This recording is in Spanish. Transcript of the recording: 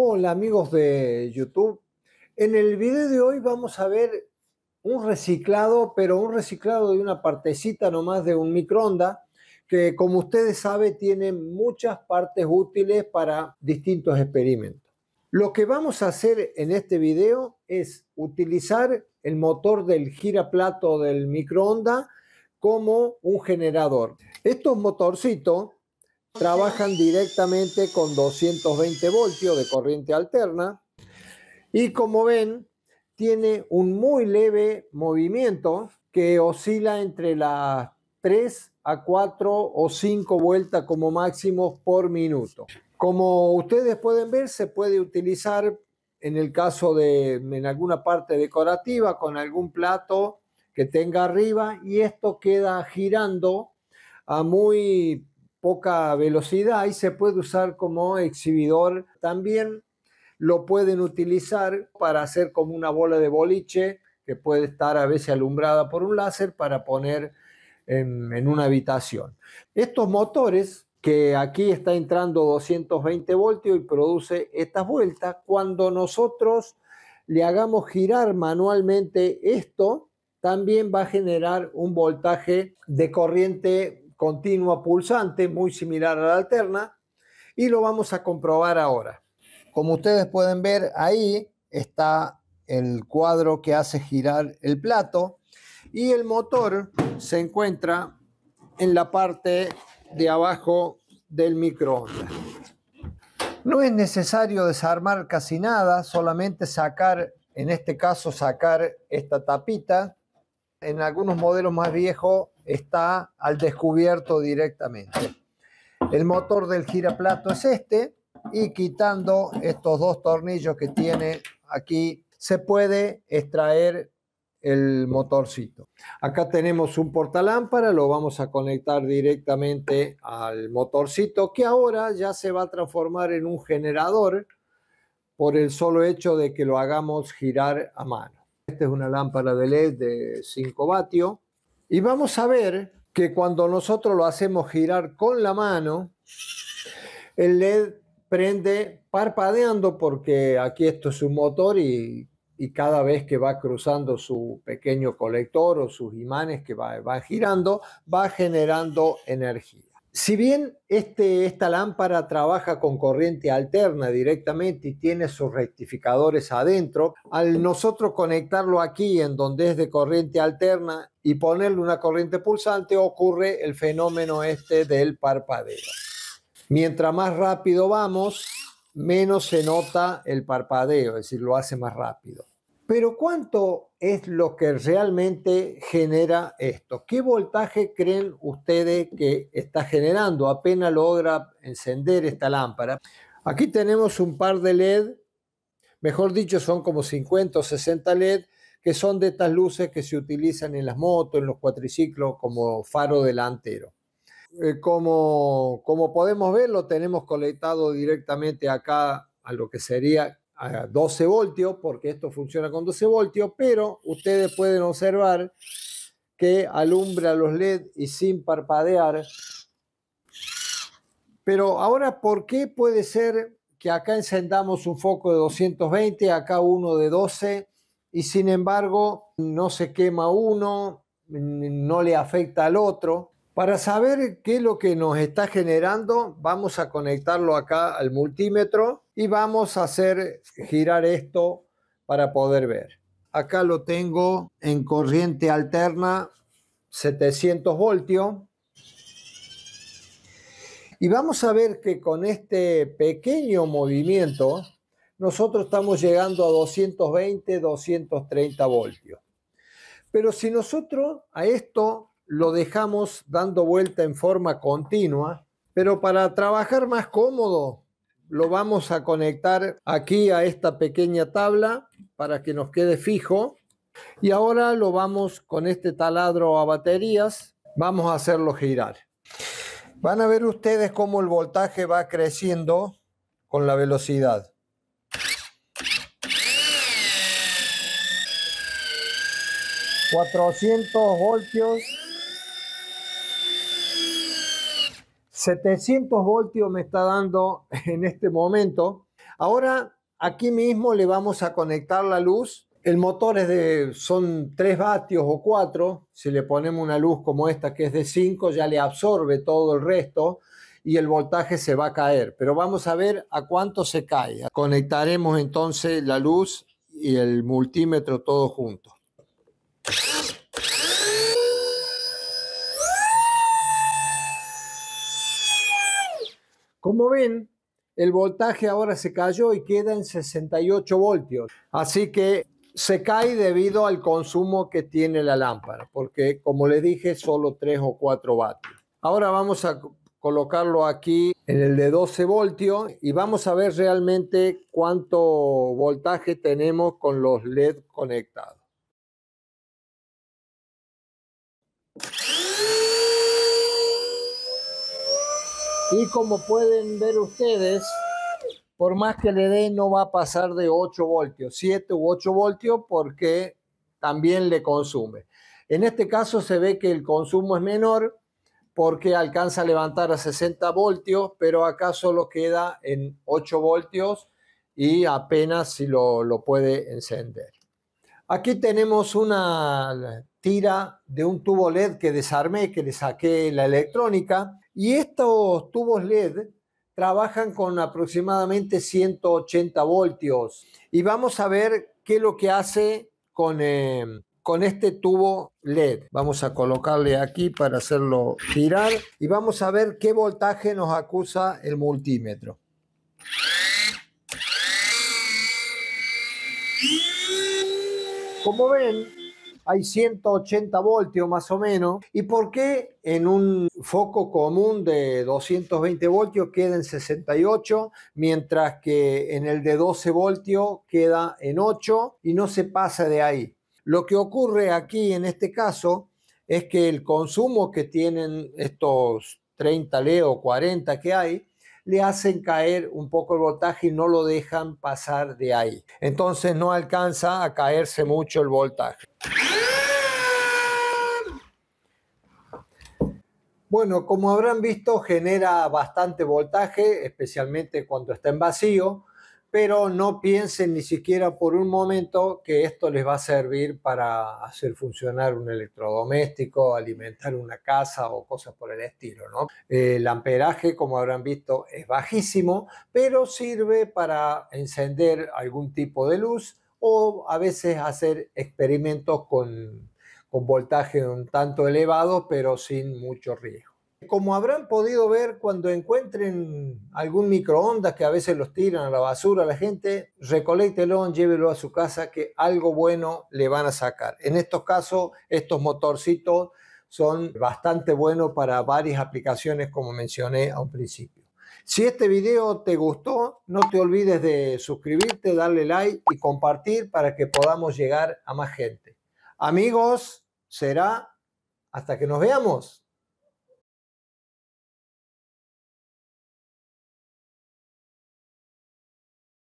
Hola amigos de YouTube. En el video de hoy vamos a ver un reciclado, pero un reciclado de una partecita nomás de un microonda que como ustedes saben tiene muchas partes útiles para distintos experimentos. Lo que vamos a hacer en este video es utilizar el motor del giraplato del microonda como un generador. Estos motorcitos trabajan directamente con 220 voltios de corriente alterna y como ven tiene un muy leve movimiento que oscila entre las 3 a 4 o 5 vueltas como máximo por minuto. Como ustedes pueden ver, se puede utilizar en el caso de en alguna parte decorativa con algún plato que tenga arriba y esto queda girando a muy poca velocidad y se puede usar como exhibidor también. Lo pueden utilizar para hacer como una bola de boliche que puede estar a veces alumbrada por un láser para poner en, una habitación. Estos motores que aquí está entrando 220 voltios y produce estas vueltas, cuando nosotros le hagamos girar manualmente esto, también va a generar un voltaje de corriente continua pulsante, muy similar a la alterna, y lo vamos a comprobar ahora. Como ustedes pueden ver, ahí está el cuadro que hace girar el plato y el motor se encuentra en la parte de abajo del microondas. No es necesario desarmar casi nada, solamente sacar, en este caso sacar esta tapita. En algunos modelos más viejos está al descubierto directamente. El motor del giraplato es este y quitando estos dos tornillos que tiene aquí se puede extraer el motorcito. Acá tenemos un portalámpara, lo vamos a conectar directamente al motorcito que ahora ya se va a transformar en un generador por el solo hecho de que lo hagamos girar a mano. Esta es una lámpara de LED de 5 vatios y vamos a ver que cuando nosotros lo hacemos girar con la mano, el LED prende parpadeando porque aquí esto es un motor y, cada vez que va cruzando su pequeño colector o sus imanes que va girando, va generando energía. Si bien este, esta lámpara trabaja con corriente alterna directamente y tiene sus rectificadores adentro, al nosotros conectarlo aquí en donde es de corriente alterna y ponerle una corriente pulsante ocurre el fenómeno este del parpadeo. Mientras más rápido vamos, menos se nota el parpadeo, es decir, lo hace más rápido. Pero ¿cuánto es lo que realmente genera esto? ¿Qué voltaje creen ustedes que está generando? Apenas logra encender esta lámpara. Aquí tenemos un par de LED, mejor dicho son como 50 o 60 LED, que son de estas luces que se utilizan en las motos, en los cuatriciclos, como faro delantero. Eh, como, como podemos ver, lo tenemos conectado directamente acá a lo que sería a 12 voltios, porque esto funciona con 12 voltios, pero ustedes pueden observar que alumbra los LED y sin parpadear. Pero ahora, ¿por qué puede ser que acá encendamos un foco de 220, acá uno de 12, y sin embargo no se quema uno, no le afecta al otro? Para saber qué es lo que nos está generando, vamos a conectarlo acá al multímetro y vamos a hacer girar esto para poder ver. Acá lo tengo en corriente alterna 700 voltios. Y vamos a ver que con este pequeño movimiento, nosotros estamos llegando a 220, 230 voltios. Pero si nosotros a esto lo dejamos dando vuelta en forma continua, pero para trabajar más cómodo lo vamos a conectar aquí a esta pequeña tabla para que nos quede fijo. Y ahora lo vamos con este taladro a baterías, vamos a hacerlo girar. Van a ver ustedes cómo el voltaje va creciendo con la velocidad. ...400 voltios... 700 voltios me está dando en este momento. Ahora aquí mismo le vamos a conectar la luz. El motor es de, son 3 vatios o 4. Si le ponemos una luz como esta que es de 5 ya le absorbe todo el resto y el voltaje se va a caer. Pero vamos a ver a cuánto se cae. Conectaremos entonces la luz y el multímetro todo juntos Como ven, el voltaje ahora se cayó y queda en 68 voltios. Así que se cae debido al consumo que tiene la lámpara, porque como le dije, solo 3 o 4 vatios. Ahora vamos a colocarlo aquí en el de 12 voltios y vamos a ver realmente cuánto voltaje tenemos con los LED conectados. Y como pueden ver ustedes, por más que le dé, no va a pasar de 8 voltios, 7 u 8 voltios, porque también le consume. En este caso se ve que el consumo es menor porque alcanza a levantar a 60 voltios, pero acá solo queda en 8 voltios y apenas si lo, lo puede encender. Aquí tenemos una tira de un tubo LED que desarmé, que le saqué la electrónica y estos tubos LED trabajan con aproximadamente 180 voltios. Y vamos a ver qué es lo que hace eh, con, este tubo LED. Vamos a colocarle aquí para hacerlo girar y vamos a ver qué voltaje nos acusa el multímetro. Como ven, hay 180 voltios más o menos. ¿Y por qué en un foco común de 220 voltios queda en 68, mientras que en el de 12 voltios queda en 8 y no se pasa de ahí? Lo que ocurre aquí en este caso es que el consumo que tienen estos 30 leo, 40 que hay, le hacen caer un poco el voltaje y no lo dejan pasar de ahí. Entonces no alcanza a caerse mucho el voltaje. Bueno, como habrán visto, genera bastante voltaje, especialmente cuando está en vacío, pero no piensen ni siquiera por un momento que esto les va a servir para hacer funcionar un electrodoméstico, alimentar una casa o cosas por el estilo. ¿no? Eh, el amperaje, como habrán visto, es bajísimo, pero sirve para encender algún tipo de luz o a veces hacer experimentos con con voltaje un tanto elevado, pero sin mucho riesgo. Como habrán podido ver, cuando encuentren algún microondas que a veces los tiran a la basura a la gente, recoléctelo, llévelo a su casa, que algo bueno le van a sacar. En estos casos, estos motorcitos son bastante buenos para varias aplicaciones, como mencioné a un principio. Si este video te gustó, no te olvides de suscribirte, darle like y compartir para que podamos llegar a más gente. Amigos, será hasta que nos veamos.